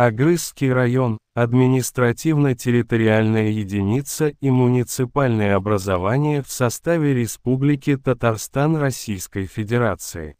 Агрызский район – административно-территориальная единица и муниципальное образование в составе Республики Татарстан Российской Федерации.